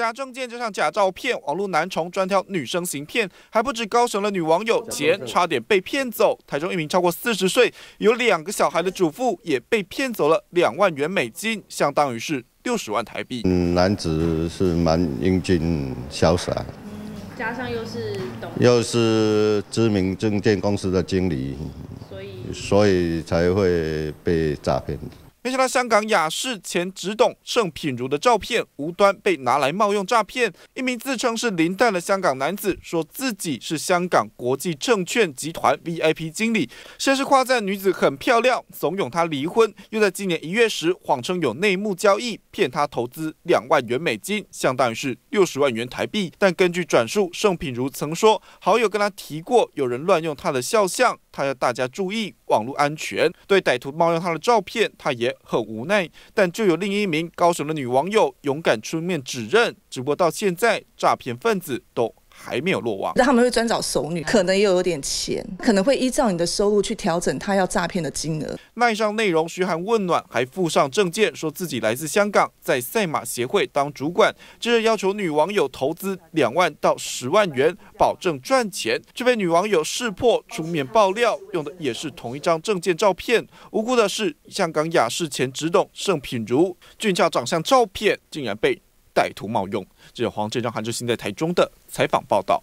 假证件就像假照片，网络男虫专挑女生行骗，还不止高省了女网友钱，差点被骗走。台中一名超过四十岁、有两个小孩的主妇，也被骗走了两万元美金，相当于是六十万台币。嗯，男子是蛮英俊、潇洒，嗯，加上又是懂，又是知名证件公司的经理，所以所以才会被诈骗。没想到，香港雅士前只董盛品如的照片无端被拿来冒用诈骗。一名自称是林黛的香港男子说自己是香港国际证券集团 VIP 经理，先是夸赞女子很漂亮，怂恿她离婚，又在今年一月时谎称有内幕交易，骗她投资两万元美金，相当于是六十万元台币。但根据转述，盛品如曾说好友跟他提过有人乱用他的肖像。他要大家注意网络安全，对歹徒冒用他的照片，他也很无奈。但就有另一名高手的女网友勇敢出面指认，只不过到现在，诈骗分子都。还没有落网，那他们会专找熟女，可能也有点钱，可能会依照你的收入去调整他要诈骗的金额。那一张内容嘘寒问暖，还附上证件，说自己来自香港，在赛马协会当主管，接着要求女网友投资两万到十万元，保证赚钱，却被女网友识破，出面爆料，用的也是同一张证件照片。无辜的是香港雅士前执董盛品如俊俏长相照片，竟然被。歹徒冒用。这是黄正章、韩志新在台中的采访报道。